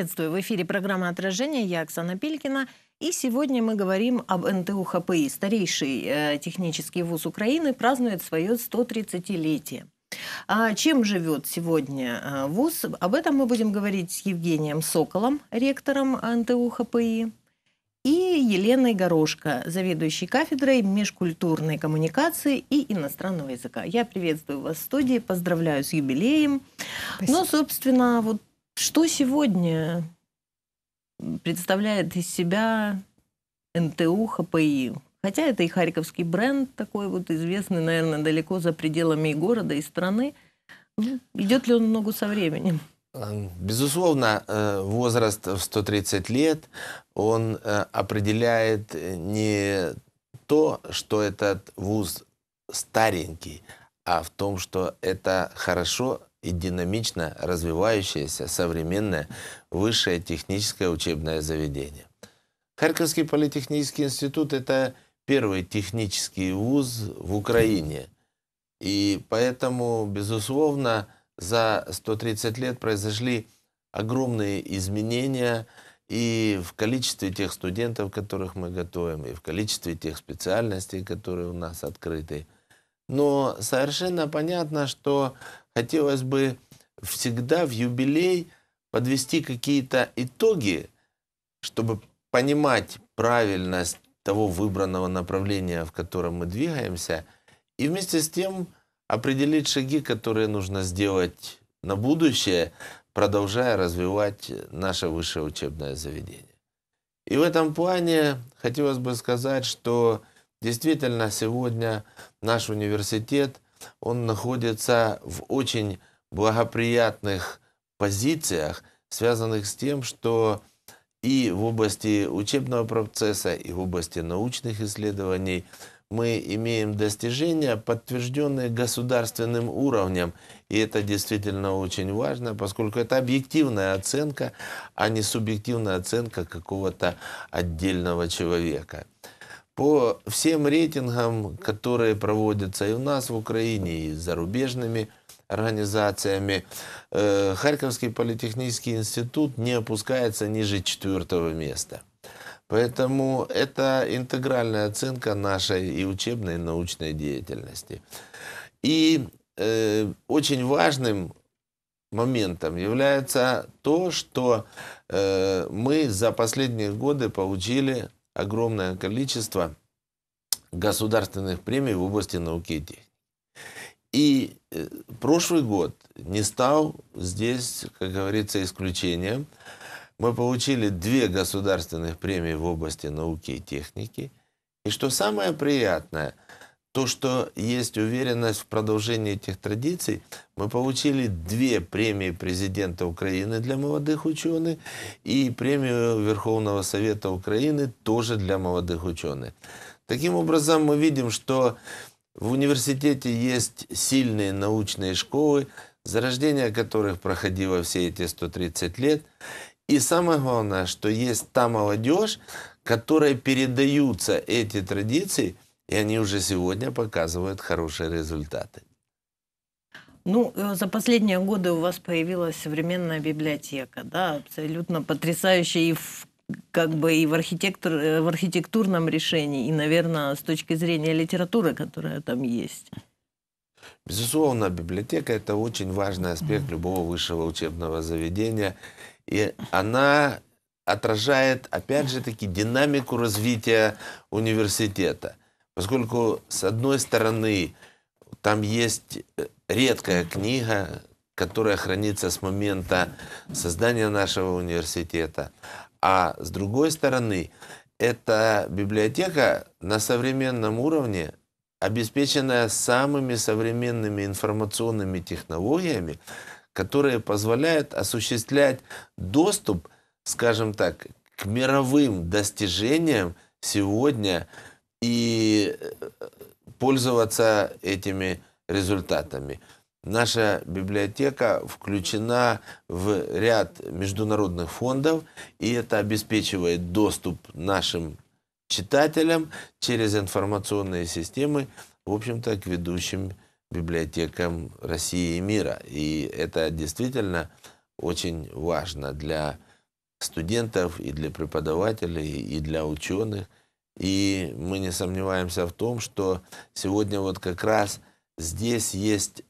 Приветствую! В эфире программа «Отражение». Я Оксана Пилькина. И сегодня мы говорим об НТУ ХПИ. Старейший э, технический вуз Украины празднует свое 130-летие. А чем живет сегодня э, вуз? Об этом мы будем говорить с Евгением Соколом, ректором НТУ ХПИ, и Еленой Горошко, заведующей кафедрой межкультурной коммуникации и иностранного языка. Я приветствую вас в студии, поздравляю с юбилеем. Спасибо. Но, ну, собственно, вот что сегодня представляет из себя НТУ ХПИ? Хотя это и харьковский бренд такой вот известный, наверное, далеко за пределами и города, и страны. Ну, идет ли он ногу со временем? Эм, безусловно, э, возраст в 130 лет, он э, определяет э, не то, что этот вуз старенький, а в том, что это хорошо и динамично развивающееся современное высшее техническое учебное заведение. Харьковский политехнический институт – это первый технический вуз в Украине. И поэтому, безусловно, за 130 лет произошли огромные изменения и в количестве тех студентов, которых мы готовим, и в количестве тех специальностей, которые у нас открыты. Но совершенно понятно, что хотелось бы всегда в юбилей подвести какие-то итоги, чтобы понимать правильность того выбранного направления, в котором мы двигаемся, и вместе с тем определить шаги, которые нужно сделать на будущее, продолжая развивать наше высшее учебное заведение. И в этом плане хотелось бы сказать, что действительно сегодня наш университет – он находится в очень благоприятных позициях, связанных с тем, что и в области учебного процесса, и в области научных исследований мы имеем достижения, подтвержденные государственным уровнем. И это действительно очень важно, поскольку это объективная оценка, а не субъективная оценка какого-то отдельного человека по всем рейтингам, которые проводятся и у нас в Украине, и зарубежными организациями, э, Харьковский политехнический институт не опускается ниже четвертого места. Поэтому это интегральная оценка нашей и учебной, и научной деятельности. И э, очень важным моментом является то, что э, мы за последние годы получили огромное количество государственных премий в области науки и техники. И э, прошлый год не стал здесь, как говорится, исключением. Мы получили две государственных премии в области науки и техники. И что самое приятное – то, что есть уверенность в продолжении этих традиций, мы получили две премии президента Украины для молодых ученых и премию Верховного Совета Украины тоже для молодых ученых. Таким образом, мы видим, что в университете есть сильные научные школы, зарождение которых проходило все эти 130 лет. И самое главное, что есть та молодежь, которой передаются эти традиции – и они уже сегодня показывают хорошие результаты. Ну, э, за последние годы у вас появилась современная библиотека, да, абсолютно потрясающая и в как бы и в, архитектур, э, в архитектурном решении, и, наверное, с точки зрения литературы, которая там есть. Безусловно, библиотека – это очень важный аспект любого высшего учебного заведения. И она отражает, опять же таки, динамику развития университета поскольку, с одной стороны, там есть э, редкая книга, которая хранится с момента создания нашего университета, а с другой стороны, эта библиотека на современном уровне, обеспеченная самыми современными информационными технологиями, которые позволяют осуществлять доступ, скажем так, к мировым достижениям сегодня – и э, пользоваться этими результатами. Наша библиотека включена в ряд международных фондов, и это обеспечивает доступ нашим читателям через информационные системы, в общем-то, к ведущим библиотекам России и мира. И это действительно очень важно для студентов и для преподавателей и для ученых – и мы не сомневаемся в том, что сегодня вот как раз здесь есть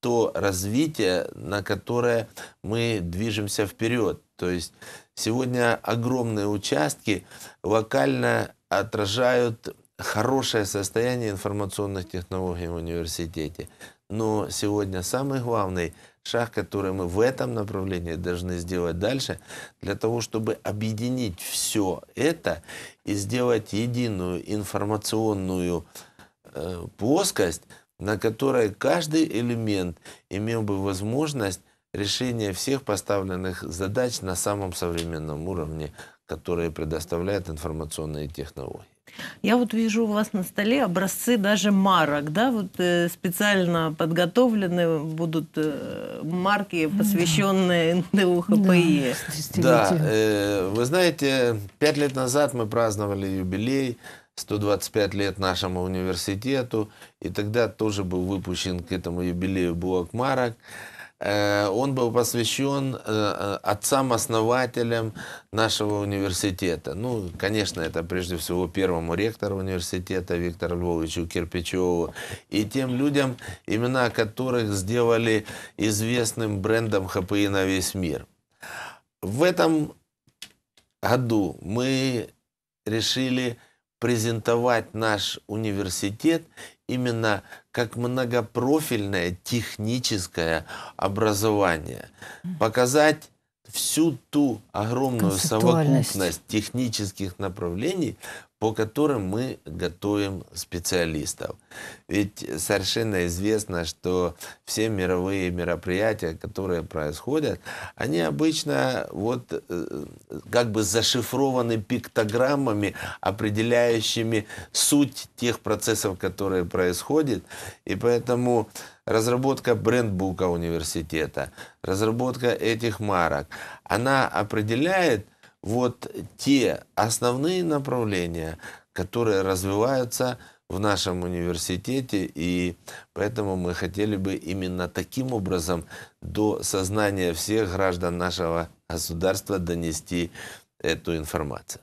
то развитие, на которое мы движемся вперед. То есть сегодня огромные участки локально отражают хорошее состояние информационных технологий в университете. Но сегодня самый главный – шаг, который мы в этом направлении должны сделать дальше, для того, чтобы объединить все это и сделать единую информационную э, плоскость, на которой каждый элемент имел бы возможность решения всех поставленных задач на самом современном уровне, которые предоставляют информационные технологии. Я вот вижу у вас на столе образцы даже марок, да, вот э, специально подготовлены будут э, марки, посвященные НДУ Да, да э, вы знаете, пять лет назад мы праздновали юбилей, 125 лет нашему университету, и тогда тоже был выпущен к этому юбилею блок марок. Э, он был посвящен э, э, отцам-основателям нашего университета. Ну, конечно, это прежде всего первому ректору университета Виктору Львовичу Кирпичеву и тем людям, имена которых сделали известным брендом ХПИ на весь мир. В этом году мы решили презентовать наш университет именно как многопрофильное техническое образование. Показать всю ту огромную совокупность технических направлений, по которым мы готовим специалистов. Ведь совершенно известно, что все мировые мероприятия, которые происходят, они обычно вот э, как бы зашифрованы пиктограммами, определяющими суть тех процессов, которые происходят. И поэтому разработка брендбука университета, разработка этих марок, она определяет вот те основные направления, которые развиваются в нашем университете, и поэтому мы хотели бы именно таким образом до сознания всех граждан нашего государства донести эту информацию.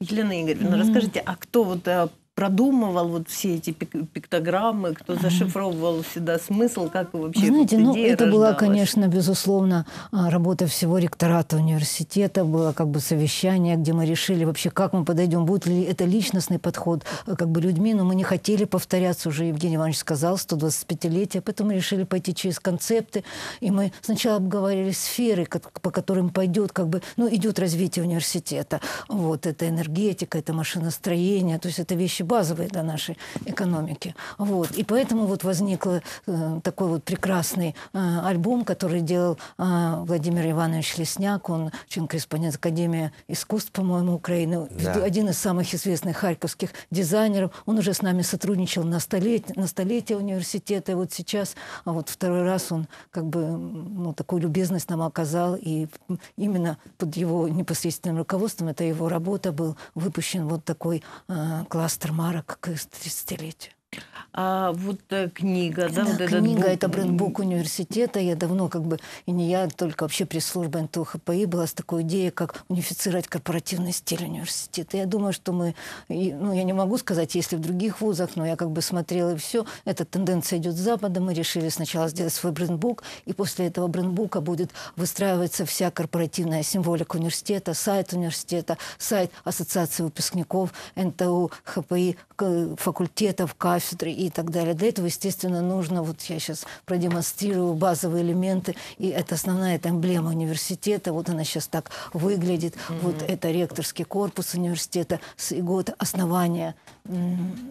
Елена Игоревна, mm-hmm. расскажите, а кто вот э, продумывал вот все эти пиктограммы, кто зашифровывал всегда смысл, как вообще Знаете, ну, это рождалась. была, конечно, безусловно, а, работа всего ректората университета, было как бы совещание, где мы решили вообще, как мы подойдем, будет ли это личностный подход э, как бы людьми, но мы не хотели повторяться, уже Евгений Иванович сказал, 125-летие, поэтому решили пойти через концепты, и мы сначала обговорили сферы, по которым пойдет, как бы, ну, идет развитие университета, вот, это энергетика, это машиностроение, то есть это вещи базовые для нашей экономики. Вот. И поэтому вот возник э, такой вот прекрасный э, альбом, который делал э, Владимир Иванович Лесняк, он член-корреспондент Академии искусств, по-моему, Украины, да. один из самых известных харьковских дизайнеров. Он уже с нами сотрудничал на столетие, на столетие университета, и вот сейчас, а вот второй раз он как бы ну, такую любезность нам оказал, и именно под его непосредственным руководством, это его работа, был выпущен вот такой э, кластер марок к 30-летию. А вот э, книга, да, да вот книга, этот это брендбук университета. Я давно как бы, и не я, только вообще пресс-служба НТУ-ХПИ была с такой идеей, как унифицировать корпоративный стиль университета. Я думаю, что мы, ну, я не могу сказать, если в других вузах, но я как бы смотрела и все. Эта тенденция идет с Запада. Мы решили сначала сделать свой брендбук, и после этого брендбука будет выстраиваться вся корпоративная символика университета, сайт университета, сайт Ассоциации выпускников НТУ, ХПИ, э, факультетов, кафедр, кафедры и так далее. Для этого, естественно, нужно, вот я сейчас продемонстрирую базовые элементы, и это основная эта эмблема университета, вот она сейчас так выглядит. Mm-hmm. Вот это ректорский корпус университета с год основания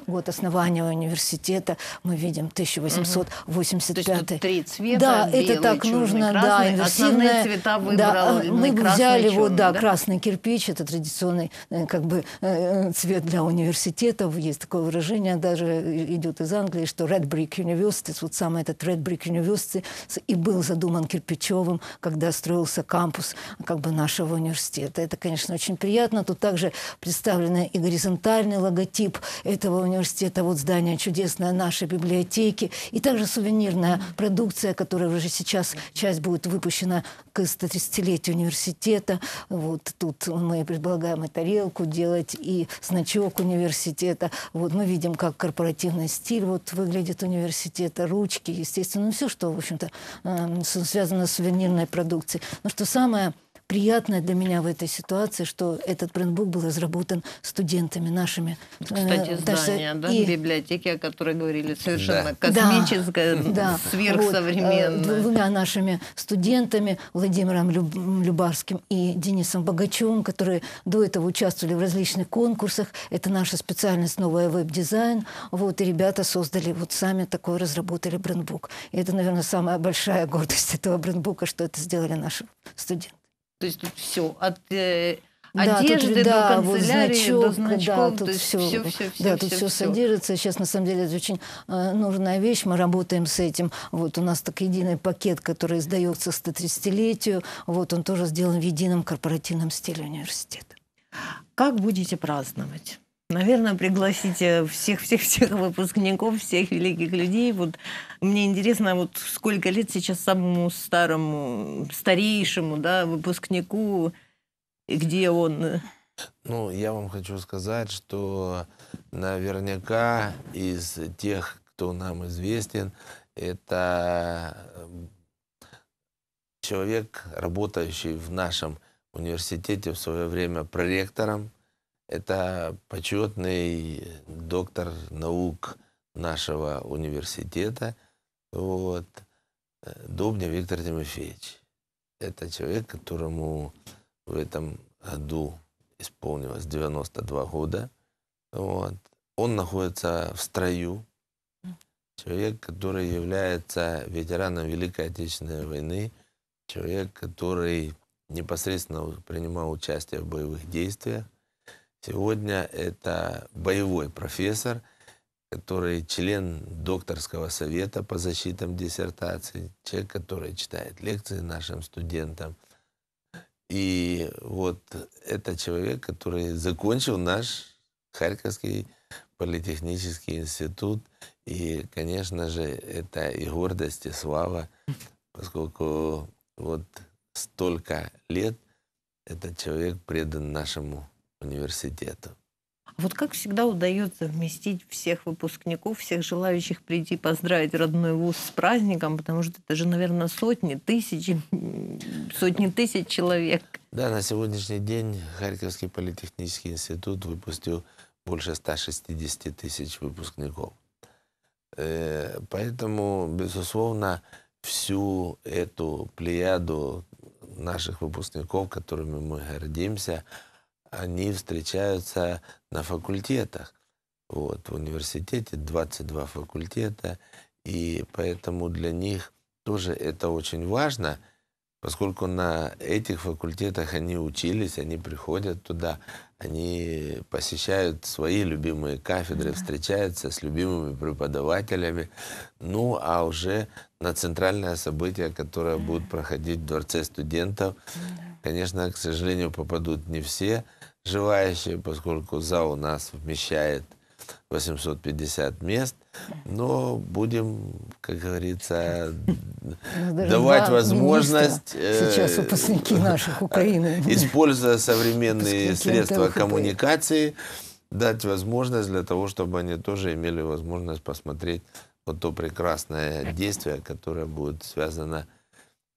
год основания университета, мы видим 1885. Угу. То три цвета, Да, белый, это так черный, нужно, красный, да, инверсивное. цвета выбрал, да, а, мы красный, взяли черный, вот, да, да, красный кирпич, это традиционный э, как бы э, э, цвет для университетов, есть такое выражение, даже идет из Англии, что Red Brick University, вот самый этот Red Brick University и был задуман Кирпичевым, когда строился кампус как бы нашего университета. Это, конечно, очень приятно. Тут также представлен и горизонтальный логотип этого университета, вот здание чудесное нашей библиотеки, и также сувенирная продукция, которая уже сейчас часть будет выпущена к 130-летию университета. Вот тут мы предлагаем и тарелку делать, и значок университета. Вот мы видим, как корпоративный стиль вот выглядит университета, ручки, естественно, ну, все, что, в общем-то, э, связано с сувенирной продукцией. Но что самое приятное для меня в этой ситуации, что этот брендбук был разработан студентами нашими. Кстати, э, здание, да, да? И... библиотеки, о которой говорили, совершенно да. космическое, да. сверхсовременное. Вот, э, двумя нашими студентами, Владимиром Любарским и Денисом Богачевым, которые до этого участвовали в различных конкурсах. Это наша специальность «Новая веб-дизайн». Вот, и ребята создали, вот сами такой разработали брендбук. И это, наверное, самая большая гордость этого брендбука, что это сделали наши студенты. То есть тут все от э, да, одежды тут, да, канцелярии, вот значок, до значков, да, тут все, все, все, все, да, тут все, все, содержится. Сейчас на самом деле это очень э, нужная вещь, мы работаем с этим. Вот у нас так единый пакет, который издается к 130-летию, вот он тоже сделан в едином корпоративном стиле университета. Как будете праздновать? Наверное, пригласите э, всех-всех-всех выпускников, всех великих людей. Вот мне интересно, вот сколько лет сейчас самому старому, старейшему, да, выпускнику, и где он? Ну, я вам хочу сказать, что наверняка из тех, кто нам известен, это э, человек, работающий в нашем университете в свое время проректором, это почетный доктор наук нашего университета, вот, Дубня Виктор Тимофеевич. Это человек, которому в этом году исполнилось 92 года. Вот. Он находится в строю. Человек, который является ветераном Великой Отечественной войны. Человек, который непосредственно принимал участие в боевых действиях. Сегодня это боевой профессор, который член докторского совета по защитам диссертаций, человек, который читает лекции нашим студентам. И вот это человек, который закончил наш Харьковский политехнический институт. И, конечно же, это и гордость, и слава, поскольку вот столько лет этот человек предан нашему университета. Вот как всегда удается вместить всех выпускников, всех желающих прийти поздравить родной вуз с праздником, потому что это же, наверное, сотни, тысяч, сотни тысяч человек. Да, на сегодняшний день Харьковский политехнический институт выпустил больше 160 тысяч выпускников. Э, поэтому, безусловно, всю эту плеяду наших выпускников, которыми мы гордимся, они встречаются на факультетах. Вот, в университете 22 факультета, и поэтому для них тоже это очень важно – поскольку на этих факультетах они учились, они приходят туда, они посещают свои любимые кафедры, встречаются с любимыми преподавателями. Ну, а уже на центральное событие, которое будет проходить в Дворце студентов, конечно, к сожалению, попадут не все желающие, поскольку зал у нас вмещает 850 мест, но будем, как говорится, давать возможность... Э, сейчас выпускники наших Украины. Используя современные средства коммуникации, дать возможность для того, чтобы они тоже имели возможность посмотреть вот то прекрасное действие, которое будет связано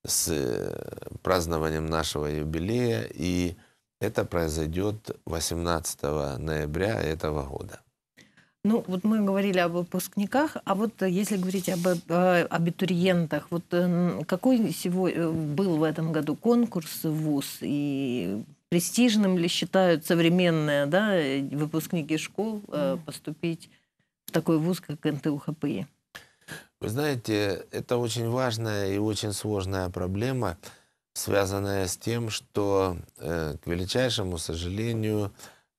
с э, празднованием нашего юбилея. И это произойдет 18 ноября этого года. Ну, вот мы говорили об выпускниках, а вот э, если говорить об э, э, абитуриентах, вот какой сегодня был в этом году конкурс в ВУЗ и престижным ли считают современные да, выпускники школ поступить в такой ВУЗ, как НТУ-ХПИ? Вы знаете, это очень важная и очень сложная проблема, связанная с тем, что, к величайшему сожалению,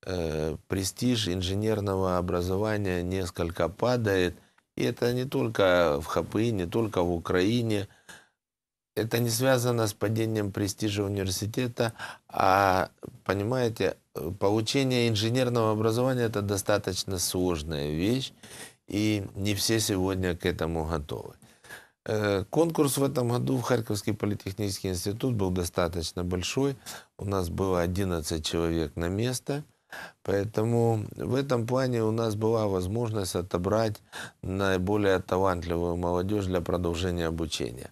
э, престиж инженерного образования несколько падает. И это не только в ХПИ, не только в Украине. Это не связано с падением престижа университета, а, понимаете, получение инженерного образования – это достаточно сложная вещь, и не все сегодня к этому готовы. Э, конкурс в этом году в Харьковский политехнический институт был достаточно большой. У нас было 11 человек на место. Поэтому в этом плане у нас была возможность отобрать наиболее талантливую молодежь для продолжения обучения.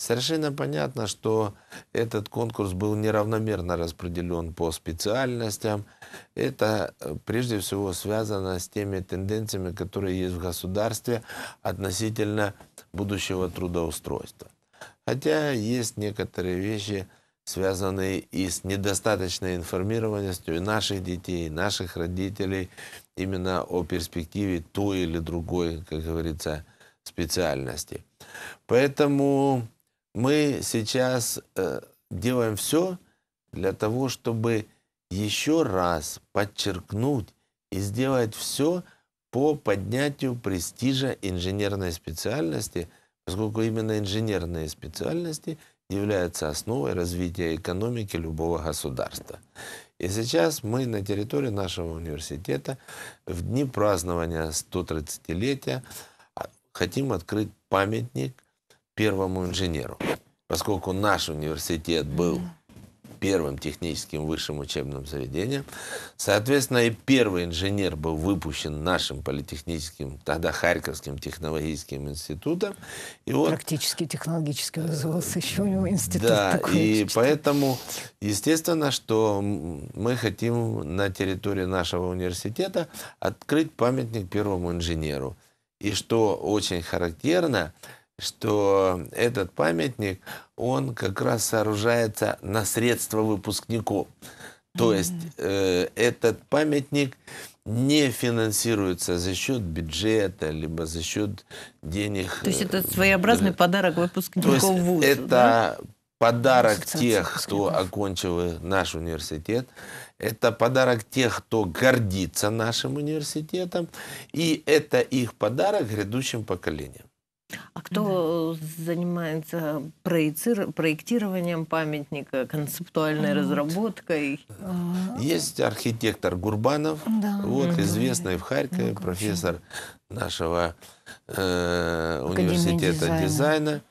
Совершенно понятно, что этот конкурс был неравномерно распределен по специальностям. Это э, прежде всего связано с теми тенденциями, которые есть в государстве относительно будущего трудоустройства. Хотя есть некоторые вещи, связанные и с недостаточной информированностью наших детей, наших родителей именно о перспективе той или другой, как говорится, специальности. Поэтому мы сейчас э, делаем все для того, чтобы еще раз подчеркнуть и сделать все по поднятию престижа инженерной специальности, поскольку именно инженерные специальности является основой развития экономики любого государства. И сейчас мы на территории нашего университета в дни празднования 130-летия а, хотим открыть памятник первому инженеру. Поскольку наш университет был первым техническим высшим учебным заведением. Соответственно, и первый инженер был выпущен нашим политехническим, тогда Харьковским технологическим институтом. И вот, Практически технологически назывался э, еще у него институт. Да, такой, и поэтому, естественно, что мы хотим на территории нашего университета открыть памятник первому инженеру. И что очень характерно, что этот памятник, он как раз сооружается на средства выпускников. То есть э, этот памятник не финансируется за счет бюджета, либо за счет денег. То есть э, это своеобразный подарок выпускников То есть вуза, это да? подарок тех, кто окончил наш университет. Это подарок тех, кто гордится нашим университетом. И это их подарок грядущим поколениям. А кто да. Э, занимается проектированием памятника, концептуальной вот. разработкой? А. Есть архитектор Гурбанов, да. вот известный в Харькове ну, профессор нашего э, университета дизайна.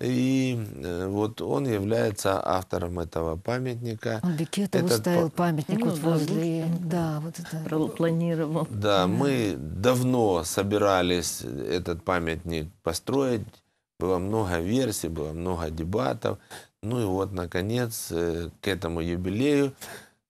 И э, вот он является автором этого памятника. Он бикетом Этот ставил памятник ну, вот да, возле... Да, вот это... Планировал. Да, мы давно собирались этот памятник построить. Было много версий, было много дебатов. Ну и вот, наконец, э, к этому юбилею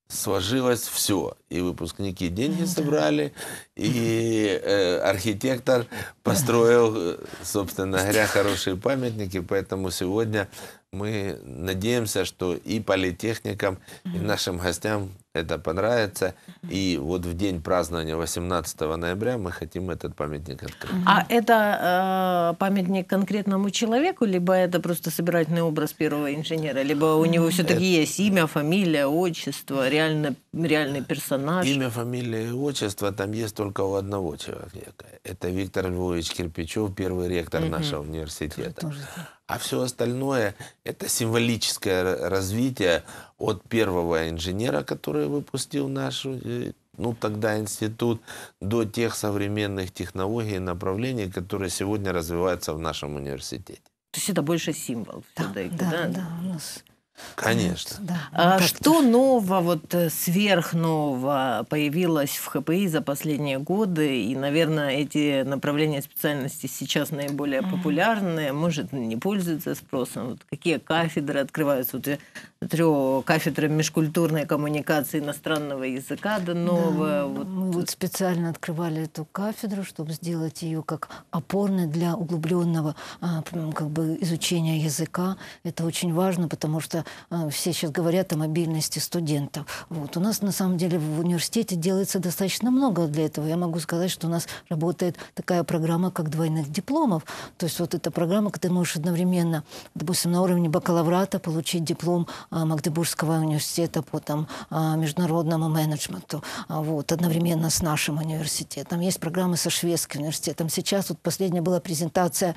сложилось все. И выпускники деньги собрали, и э, архитектор построил, э, собственно говоря, хорошие памятники. Поэтому сегодня мы надеемся, что и политехникам, и нашим гостям это понравится. И вот в день празднования 18 ноября мы хотим этот памятник открыть. А это э, памятник конкретному человеку, либо это просто собирательный образ первого инженера, либо у него все-таки это... есть имя, фамилия, отчество, реально, реальный персонаж? Имя, фамилия и отчество там есть только у одного человека. Это Виктор Львович Кирпичев, первый ректор угу. нашего университета. Тоже. А все остальное – это символическое развитие от первого инженера, который выпустил наш э, ну, тогда институт, до тех современных технологий и направлений, которые сегодня развиваются в нашем университете. То есть это больше символ да, все да? Да, да. У нас Конечно. Да. Ну, а что нового, вот э, сверхнового появилось в ХПИ за последние годы? И, наверное, эти направления специальности сейчас наиболее популярны, может, не пользуются спросом. Вот какие кафедры открываются? Вот я смотрю, кафедра межкультурной коммуникации иностранного языка до нового. Да, ну, вот. Мы вот специально открывали эту кафедру, чтобы сделать ее как опорной для углубленного а, как бы, изучения языка. Это очень важно, потому что Э, все сейчас говорят о мобильности студентов. Вот. У нас, на самом деле, в университете делается достаточно много для этого. Я могу сказать, что у нас работает такая программа, как двойных дипломов. То есть вот эта программа, когда ты можешь одновременно, допустим, на уровне бакалаврата получить диплом э, Магдебургского университета по там, э, международному менеджменту. Вот. Одновременно с нашим университетом. Есть программы со шведским университетом. Сейчас вот последняя была презентация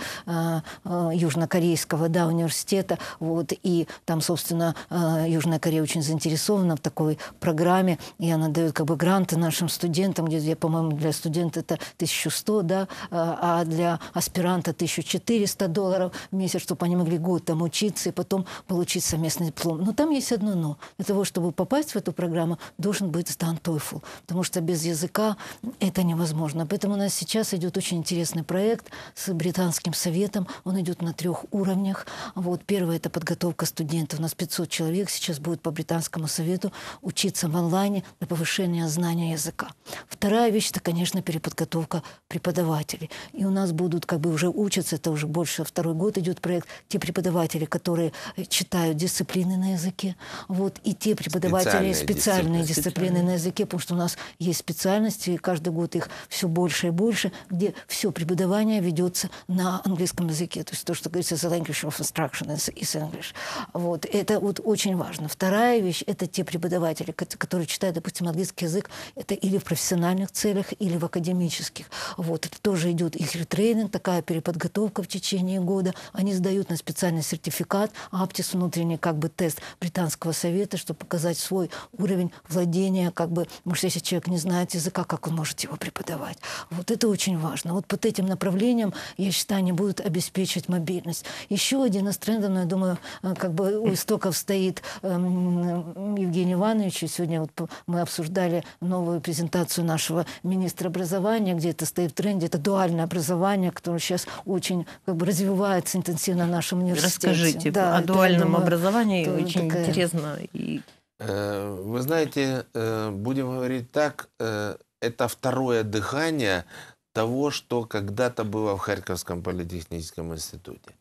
южнокорейского да, университета. Вот. И там, собственно, собственно, а, Южная Корея очень заинтересована в такой программе, и она дает как бы гранты нашим студентам, где, по-моему, для студента это 1100, да, а, а для аспиранта 1400 долларов в месяц, чтобы они могли год там учиться и потом получить совместный диплом. Но там есть одно «но». Для того, чтобы попасть в эту программу, должен быть сдан TOEFL, потому что без языка это невозможно. Поэтому у нас сейчас идет очень интересный проект с британским советом. Он идет на трех уровнях. Вот первое – это подготовка студентов на нас 500 человек сейчас будет по британскому совету учиться в онлайне на повышение знания языка. Вторая вещь – это, конечно, переподготовка преподавателей. И у нас будут, как бы уже учатся, это уже больше второй год идет проект, те преподаватели, которые э, читают дисциплины на языке, вот, и те преподаватели специальные, специальные дисциплины, на языке, потому что у нас есть специальности, и каждый год их все больше и больше, где все преподавание ведется на английском языке. То есть то, что говорится «the language of instruction is English». Вот. И э, это вот очень важно. Вторая вещь – это те преподаватели, которые читают, допустим, английский язык, это или в профессиональных целях, или в академических. Вот, это тоже идет их ретрейнинг, такая переподготовка в течение года. Они сдают на специальный сертификат, аптис внутренний как бы тест британского совета, чтобы показать свой уровень владения, как бы, может, если человек не знает языка, как он может его преподавать. Вот это очень важно. Вот под этим направлением, я считаю, они будут обеспечивать мобильность. Еще один из трендов, но я думаю, э, как бы у Стоков стоит эм, Евгений Иванович, и сегодня вот мы обсуждали новую презентацию нашего министра образования, где это стоит в тренде, это дуальное образование, которое сейчас очень как бы, развивается интенсивно в нашем университете. Расскажите да, о дуальном думаю, образовании, очень такая... интересно. И... Э, вы знаете, э, будем говорить так, э, это второе дыхание того, что когда-то было в Харьковском политехническом институте.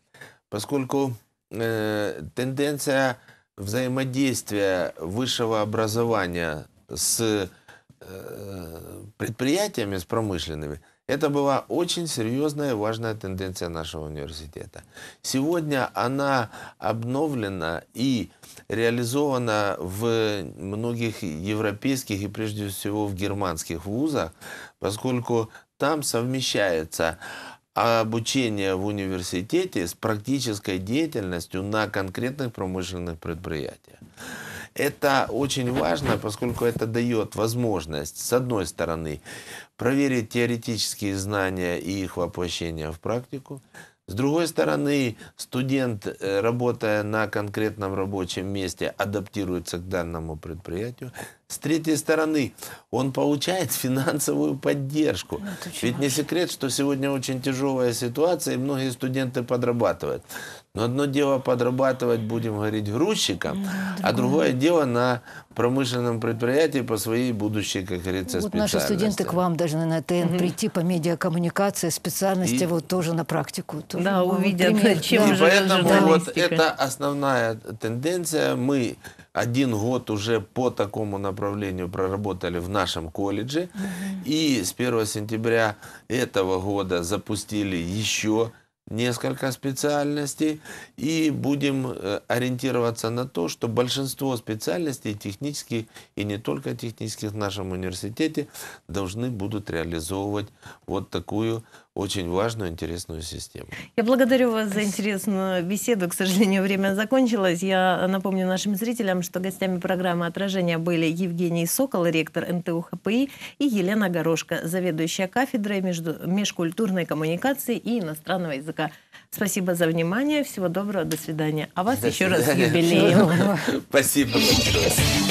Поскольку Э, тенденция взаимодействия высшего образования с э, предприятиями, с промышленными, это была очень серьезная и важная тенденция нашего университета. Сегодня она обновлена и реализована в многих европейских и прежде всего в германских вузах, поскольку там совмещается а обучение в университете с практической деятельностью на конкретных промышленных предприятиях. Это очень важно, поскольку это дает возможность, с одной стороны, проверить теоретические знания и их воплощение в практику, с другой стороны, студент, э, работая на конкретном рабочем месте, адаптируется к данному предприятию с третьей стороны, он получает финансовую поддержку. Ну, Ведь не секрет, что сегодня очень тяжелая ситуация, и многие студенты подрабатывают. Но одно дело подрабатывать, будем говорить, грузчиком, ну, а другое дело на промышленном предприятии по своей будущей, как говорится, вот специальности. наши студенты к вам должны на ТН угу. прийти по медиакоммуникации, специальности и... вот тоже на практику. Тоже, да, ну, увидят, пример. чем да. же И поэтому вот это основная тенденция. Мы один год уже по такому направлению проработали в нашем колледже. И с 1 сентября этого года запустили еще несколько специальностей и будем э, ориентироваться на то, что большинство специальностей технических и не только технических в нашем университете должны будут реализовывать вот такую очень важную, интересную систему. Я благодарю вас за интересную беседу. К сожалению, время закончилось. Я напомню нашим зрителям, что гостями программы «Отражение» были Евгений Сокол, ректор НТУ ХПИ, и Елена Горошко, заведующая кафедрой между... межкультурной коммуникации и иностранного языка. Спасибо за внимание. Всего доброго. До свидания. А вас до еще свидания. раз с юбилеем. Спасибо.